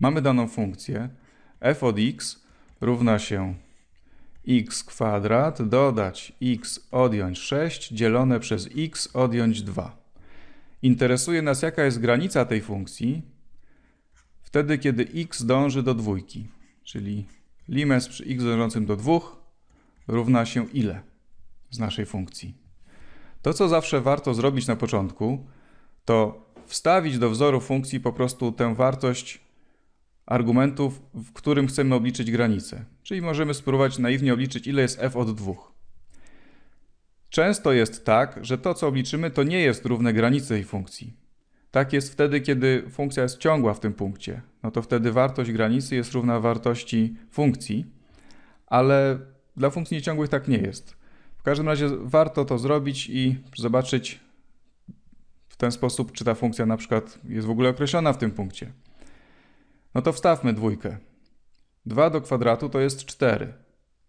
Mamy daną funkcję f od x równa się x kwadrat dodać x odjąć 6 dzielone przez x odjąć 2. Interesuje nas jaka jest granica tej funkcji wtedy kiedy x dąży do dwójki, czyli limes przy x dążącym do 2 równa się ile z naszej funkcji. To co zawsze warto zrobić na początku to wstawić do wzoru funkcji po prostu tę wartość argumentów, w którym chcemy obliczyć granicę. Czyli możemy spróbować naiwnie obliczyć, ile jest f od 2. Często jest tak, że to, co obliczymy, to nie jest równe granicy tej funkcji. Tak jest wtedy, kiedy funkcja jest ciągła w tym punkcie. No to wtedy wartość granicy jest równa wartości funkcji, ale dla funkcji nieciągłych tak nie jest. W każdym razie warto to zrobić i zobaczyć w ten sposób, czy ta funkcja na przykład jest w ogóle określona w tym punkcie. No to wstawmy dwójkę. 2 do kwadratu to jest 4.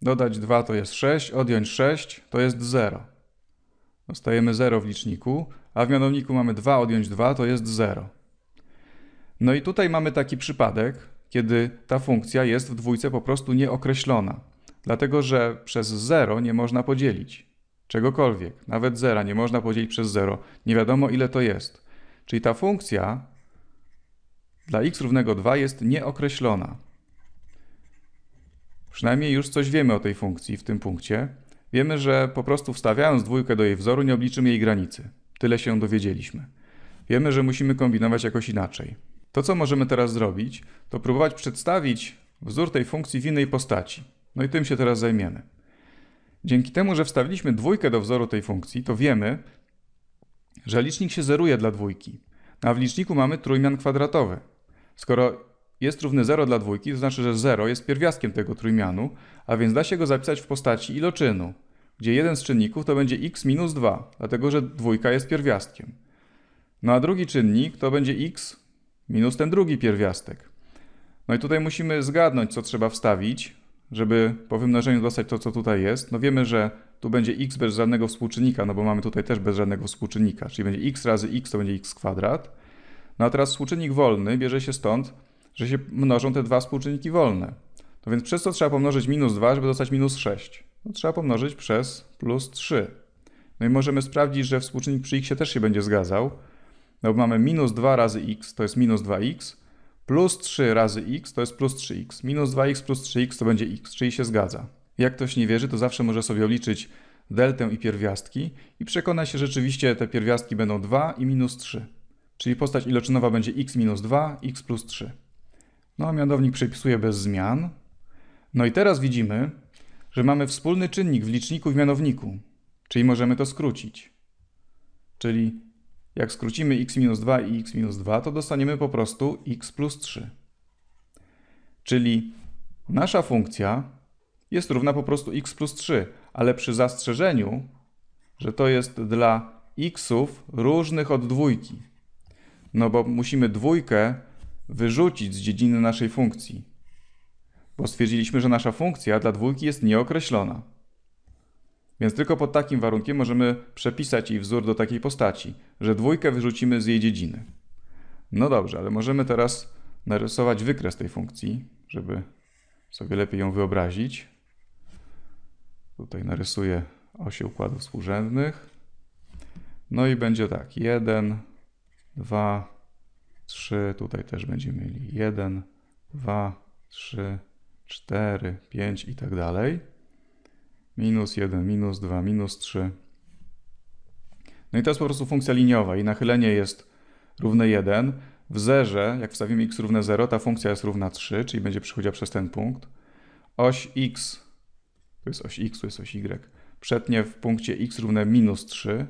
Dodać 2 to jest 6, odjąć 6 to jest 0. Dostajemy no, 0 w liczniku, a w mianowniku mamy 2 odjąć 2 to jest 0. No i tutaj mamy taki przypadek, kiedy ta funkcja jest w dwójce po prostu nieokreślona, dlatego że przez 0 nie można podzielić czegokolwiek, nawet 0 nie można podzielić przez 0, nie wiadomo ile to jest. Czyli ta funkcja dla x równego 2 jest nieokreślona. Przynajmniej już coś wiemy o tej funkcji w tym punkcie. Wiemy, że po prostu wstawiając dwójkę do jej wzoru nie obliczymy jej granicy. Tyle się dowiedzieliśmy. Wiemy, że musimy kombinować jakoś inaczej. To, co możemy teraz zrobić, to próbować przedstawić wzór tej funkcji w innej postaci. No i tym się teraz zajmiemy. Dzięki temu, że wstawiliśmy dwójkę do wzoru tej funkcji, to wiemy, że licznik się zeruje dla dwójki. A w liczniku mamy trójmian kwadratowy. Skoro jest równy 0 dla dwójki, to znaczy, że 0 jest pierwiastkiem tego trójmianu, a więc da się go zapisać w postaci iloczynu, gdzie jeden z czynników to będzie x minus 2, dlatego że dwójka jest pierwiastkiem. No a drugi czynnik to będzie x minus ten drugi pierwiastek. No i tutaj musimy zgadnąć, co trzeba wstawić, żeby po wymnożeniu dostać to, co tutaj jest. No wiemy, że tu będzie x bez żadnego współczynnika, no bo mamy tutaj też bez żadnego współczynnika, czyli będzie x razy x to będzie x kwadrat. No a teraz współczynnik wolny bierze się stąd, że się mnożą te dwa współczynniki wolne. No więc przez co trzeba pomnożyć minus 2, żeby dostać minus 6. No, trzeba pomnożyć przez plus 3. No i możemy sprawdzić, że współczynnik przy x też się będzie zgadzał. No bo mamy minus 2 razy x to jest minus 2x, plus 3 razy x to jest plus 3x. Minus 2x plus 3x to będzie x, czyli się zgadza. Jak ktoś nie wierzy, to zawsze może sobie liczyć deltę i pierwiastki i przekona się, że rzeczywiście te pierwiastki będą 2 i minus 3. Czyli postać iloczynowa będzie x minus 2, x plus 3. No, a mianownik przepisuje bez zmian. No i teraz widzimy, że mamy wspólny czynnik w liczniku i w mianowniku. Czyli możemy to skrócić. Czyli jak skrócimy x minus 2 i x minus 2, to dostaniemy po prostu x plus 3. Czyli nasza funkcja jest równa po prostu x plus 3, ale przy zastrzeżeniu, że to jest dla xów różnych od dwójki. No bo musimy dwójkę wyrzucić z dziedziny naszej funkcji, bo stwierdziliśmy, że nasza funkcja dla dwójki jest nieokreślona. Więc tylko pod takim warunkiem możemy przepisać jej wzór do takiej postaci, że dwójkę wyrzucimy z jej dziedziny. No dobrze, ale możemy teraz narysować wykres tej funkcji, żeby sobie lepiej ją wyobrazić. Tutaj narysuję osie układów współrzędnych. No i będzie tak, 1, 2, 3, tutaj też będziemy mieli 1, 2, 3, 4, 5 i tak dalej. Minus 1, minus 2, minus 3. No i to jest po prostu funkcja liniowa i nachylenie jest równe 1. W zerze, jak wstawimy x równe 0, ta funkcja jest równa 3, czyli będzie przychodziła przez ten punkt. Oś x, to jest oś x, to jest oś y, przetnie w punkcie x równe minus 3,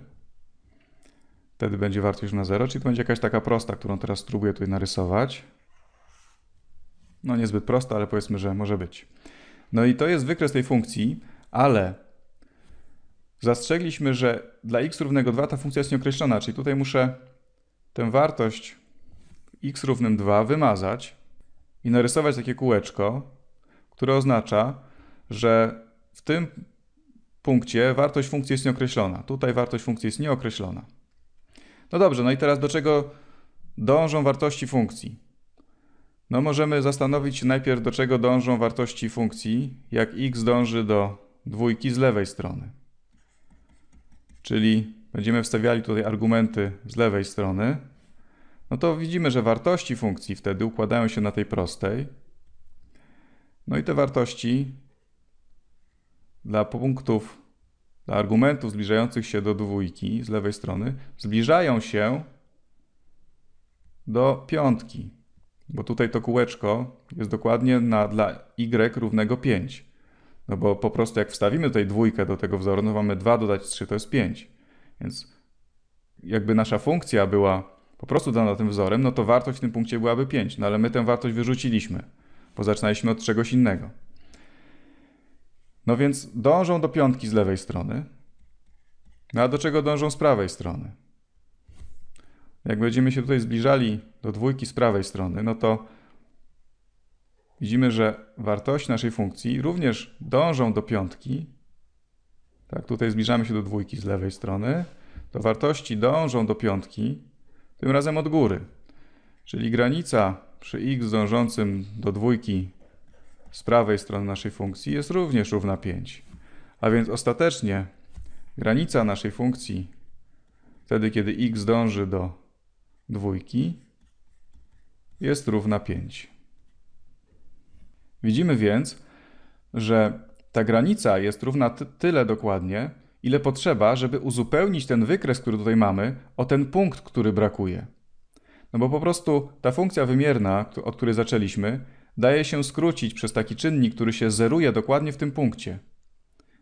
Wtedy będzie wartość na 0, czyli to będzie jakaś taka prosta, którą teraz spróbuję tutaj narysować. No niezbyt prosta, ale powiedzmy, że może być. No i to jest wykres tej funkcji, ale zastrzegliśmy, że dla x równego 2 ta funkcja jest nieokreślona, czyli tutaj muszę tę wartość x równym 2 wymazać i narysować takie kółeczko, które oznacza, że w tym punkcie wartość funkcji jest nieokreślona. Tutaj wartość funkcji jest nieokreślona. No dobrze, no i teraz do czego dążą wartości funkcji? No możemy zastanowić się najpierw, do czego dążą wartości funkcji, jak x dąży do dwójki z lewej strony. Czyli będziemy wstawiali tutaj argumenty z lewej strony, no to widzimy, że wartości funkcji wtedy układają się na tej prostej. No i te wartości dla punktów dla argumentów zbliżających się do dwójki z lewej strony zbliżają się do piątki, bo tutaj to kółeczko jest dokładnie na, dla y równego 5. No bo po prostu jak wstawimy tutaj dwójkę do tego wzoru, no mamy 2 dodać 3 to jest 5. Więc jakby nasza funkcja była po prostu dana tym wzorem, no to wartość w tym punkcie byłaby 5, no ale my tę wartość wyrzuciliśmy, bo zaczynaliśmy od czegoś innego. No więc dążą do piątki z lewej strony. No a do czego dążą z prawej strony? Jak będziemy się tutaj zbliżali do dwójki z prawej strony, no to widzimy, że wartości naszej funkcji również dążą do piątki. Tak, tutaj zbliżamy się do dwójki z lewej strony. To wartości dążą do piątki, tym razem od góry. Czyli granica przy x dążącym do dwójki z prawej strony naszej funkcji jest również równa 5. A więc ostatecznie granica naszej funkcji, wtedy kiedy x dąży do dwójki, jest równa 5. Widzimy więc, że ta granica jest równa tyle dokładnie, ile potrzeba, żeby uzupełnić ten wykres, który tutaj mamy, o ten punkt, który brakuje. No bo po prostu ta funkcja wymierna, od której zaczęliśmy, daje się skrócić przez taki czynnik, który się zeruje dokładnie w tym punkcie.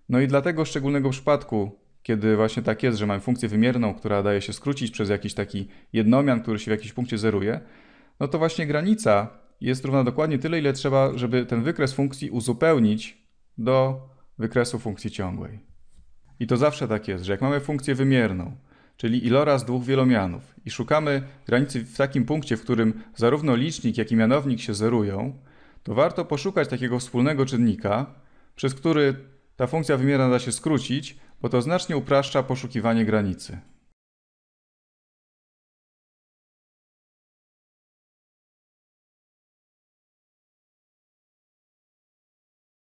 No i dlatego szczególnego przypadku, kiedy właśnie tak jest, że mamy funkcję wymierną, która daje się skrócić przez jakiś taki jednomian, który się w jakimś punkcie zeruje, no to właśnie granica jest równa dokładnie tyle, ile trzeba, żeby ten wykres funkcji uzupełnić do wykresu funkcji ciągłej. I to zawsze tak jest, że jak mamy funkcję wymierną, czyli ilora z dwóch wielomianów i szukamy granicy w takim punkcie, w którym zarówno licznik, jak i mianownik się zerują, to warto poszukać takiego wspólnego czynnika, przez który ta funkcja wymierna da się skrócić, bo to znacznie upraszcza poszukiwanie granicy.